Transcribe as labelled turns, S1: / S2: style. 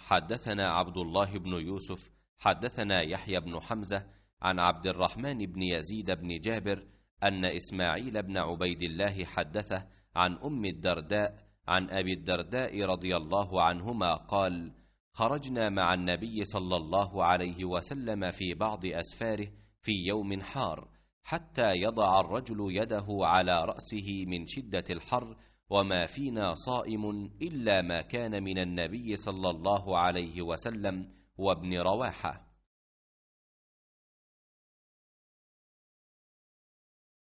S1: حدثنا عبد الله بن يوسف
S2: حدثنا يحيى بن حمزه عن عبد الرحمن بن يزيد بن جابر ان اسماعيل بن عبيد الله حدثه عن ام الدرداء عن ابي الدرداء رضي الله عنهما قال خرجنا مع النبي صلى الله عليه وسلم في بعض اسفاره في يوم حار حتى يضع الرجل يده على راسه من شده الحر وما فينا صائم إلا ما كان من النبي صلى الله عليه وسلم وابن
S1: رواحه